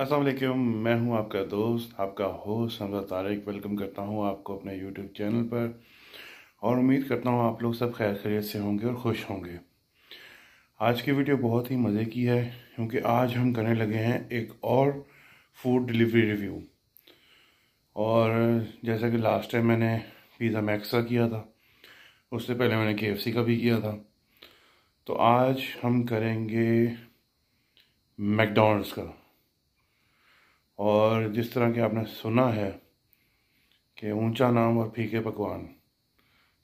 असलम मैं हूं आपका दोस्त आपका होस्ट हमजा तारिक वेलकम करता हूं आपको अपने यूट्यूब चैनल पर और उम्मीद करता हूं आप लोग सब खैर खैरियत से होंगे और खुश होंगे आज की वीडियो बहुत ही मज़े की है क्योंकि आज हम करने लगे हैं एक और फूड डिलीवरी रिव्यू और जैसा कि लास्ट टाइम मैंने पिज़्ज़ा मैक्स का किया था उससे पहले मैंने के का भी किया था तो आज हम करेंगे मैकडोनल्ड्स का और जिस तरह कि आपने सुना है कि ऊंचा नाम और फीके पकवान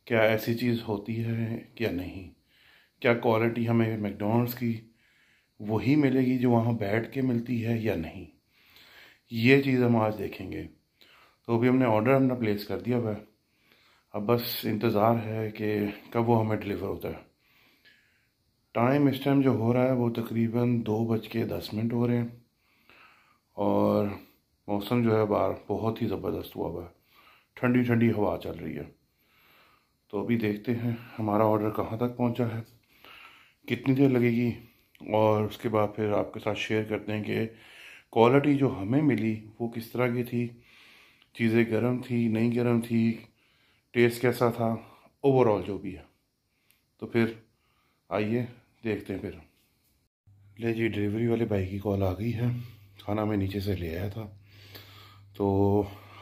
क्या ऐसी चीज़ होती है क्या नहीं क्या क्वालिटी हमें मैकडोनल्ड्स की वही मिलेगी जो वहाँ बैठ के मिलती है या नहीं ये चीज़ हम आज देखेंगे तो अभी हमने ऑर्डर हमने प्लेस कर दिया हुआ अब बस इंतज़ार है कि कब वो हमें डिलीवर होता है टाइम इस टाइम जो हो रहा है वो तकरीबन दो बज के दस मिनट हो रहे हैं और मौसम जो है बाहर बहुत ही ज़बरदस्त हुआ हुआ है ठंडी ठंडी हवा चल रही है तो अभी देखते हैं हमारा ऑर्डर कहाँ तक पहुँचा है कितनी देर लगेगी और उसके बाद फिर आपके साथ शेयर करते हैं कि क्वालिटी जो हमें मिली वो किस तरह की थी चीज़ें गर्म थी नहीं गर्म थी टेस्ट कैसा था ओवरऑल जो भी है तो फिर आइए देखते हैं फिर ले जी डिलीवरी वाले भाई की कॉल आ गई है खाना मैं नीचे से ले आया था तो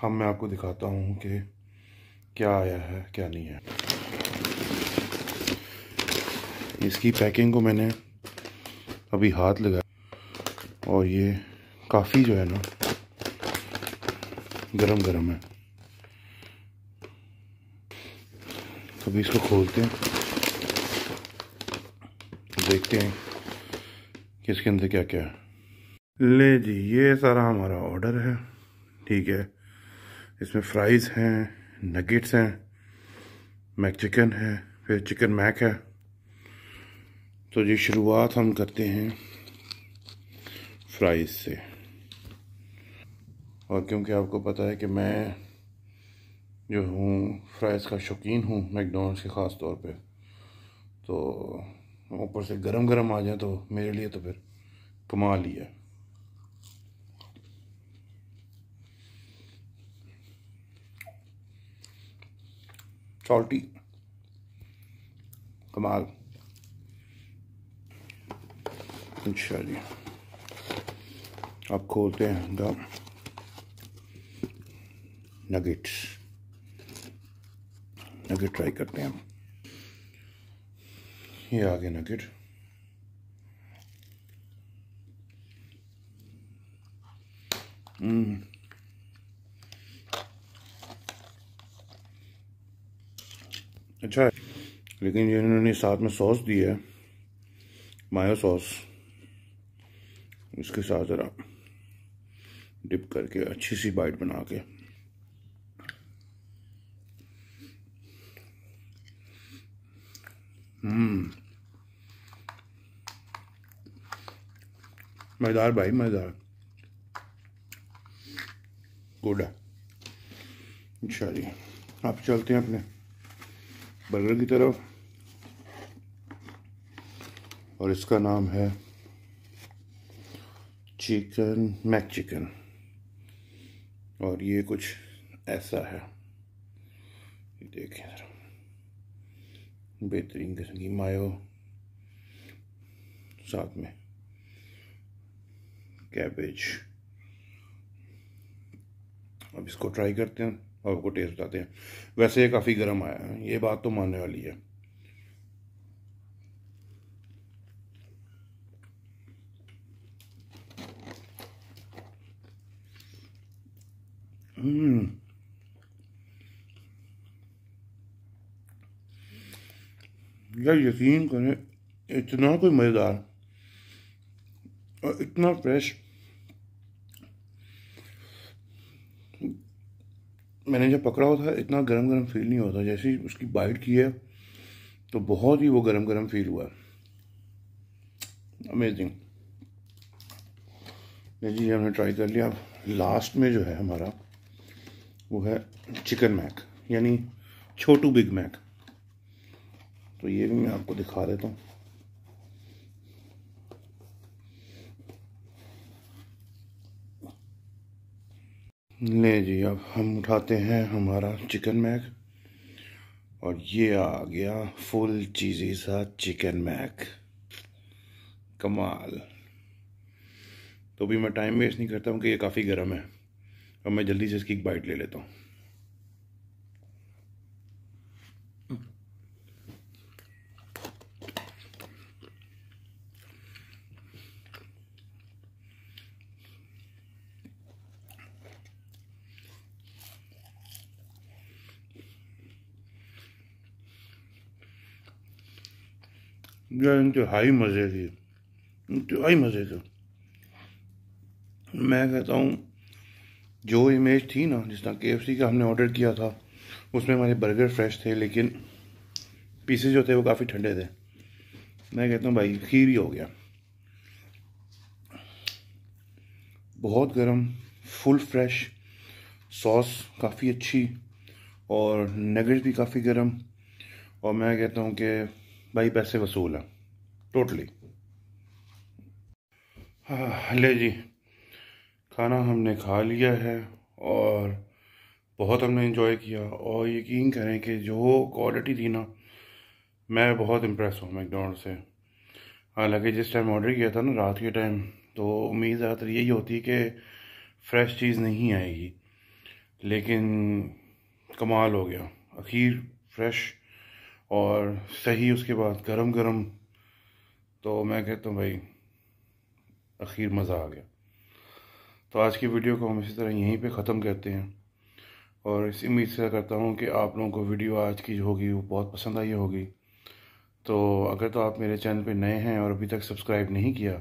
हम मैं आपको दिखाता हूँ कि क्या आया है क्या नहीं है इसकी पैकिंग को मैंने अभी हाथ लगाया और ये काफ़ी जो है ना गरम गरम है अभी इसको खोलते हैं देखते हैं कि इसके अंदर क्या क्या है ले जी ये सारा हमारा ऑर्डर है ठीक है इसमें फ्राइज़ हैं नगेट्स हैं मैक चिकन है फिर चिकन मैक है तो जी शुरुआत हम करते हैं फ्राइज़ से और क्योंकि आपको पता है कि मैं जो हूँ फ्राइज़ का शौकीन हूँ मैकडोनल्ड्स के ख़ास तौर पे तो ऊपर से गरम गरम आ जाए तो मेरे लिए तो फिर कमाल ही है सॉल्टी कमाल अच्छा जी अब खोलते हैं द नगेट्स नगेट ट्राई करते हैं हम ये आगे नगेट हम्म अच्छा है लेकिन ये इन्होंने साथ में सॉस दी है मायो सॉस इसके साथ ज़रा डिप करके अच्छी सी बाइट बना के हम्म। मज़ेदार भाई मज़ेदार गुड है अच्छा जी आप चलते हैं अपने बर्गर की तरफ और इसका नाम है चिकन मैक चिकन और ये कुछ ऐसा है देखिए बेहतरीन किस्म की मायो साथ में कैबेज अब इसको ट्राई करते हैं और आपको टेस्ट बताते हैं वैसे ये काफ़ी गर्म आया है ये बात तो मानने वाली है हम्म। यार यकीन करें इतना कोई मज़ेदार और इतना फ्रेश मैंने जब पकड़ा होता इतना गर्म गर्म फील नहीं होता जैसे ही उसकी बाइट की है तो बहुत ही वो गर्म गर्म फील हुआ अमेजिंग जी हमने ट्राई कर लिया लास्ट में जो है हमारा वो है चिकन मैक यानी छोटू बिग मैक तो ये भी मैं आपको दिखा देता हूँ ले जी अब हम उठाते हैं हमारा चिकन मैक और ये आ गया फुल चीज़ी सा चिकन मैक कमाल तो भी मैं टाइम वेस्ट नहीं करता हूँ कि ये काफ़ी गर्म है अब मैं जल्दी से इसकी एक बाइट ले लेता हूँ जो तो इंतहाई मज़े की इंतहाई तो मज़े का मैं कहता हूँ जो इमेज थी ना जिस तरह के का हमने ऑर्डर किया था उसमें हमारे बर्गर फ्रेश थे लेकिन पीसेज जो थे वो काफ़ी ठंडे थे मैं कहता हूँ भाई खीर ही हो गया बहुत गर्म फुल फ्रेश सॉस काफ़ी अच्छी और नगेट्स भी काफ़ी गर्म और मैं कहता हूँ कि भाई पैसे वसूल हैं टोटली हाँ ले जी खाना हमने खा लिया है और बहुत हमने इन्जॉय किया और यकीन करें कि जो क्वालिटी थी ना मैं बहुत इम्प्रेस हूँ मैकडोनल्ड से हालांकि जिस टाइम ऑर्डर किया था ना रात के टाइम तो उम्मीद ज़्यादातर यही होती है कि फ्रेश चीज़ नहीं आएगी लेकिन कमाल हो गया अखीर फ्रेश और सही उसके बाद गरम गरम तो मैं कहता हूँ भाई आखिर मज़ा आ गया तो आज की वीडियो को हम इसी तरह यहीं पे ख़त्म करते हैं और इस उम्मीद से करता हूँ कि आप लोगों को वीडियो आज की जो होगी वो बहुत पसंद आई होगी तो अगर तो आप मेरे चैनल पे नए हैं और अभी तक सब्सक्राइब नहीं किया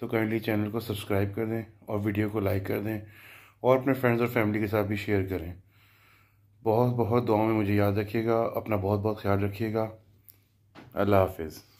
तो काइंडली चैनल को सब्सक्राइब कर दें और वीडियो को लाइक कर दें और अपने फ्रेंड्स और फैमिली के साथ भी शेयर करें बहुत बहुत दुआ में मुझे याद रखिएगा अपना बहुत बहुत ख्याल रखिएगा अल्लाह हाफिज़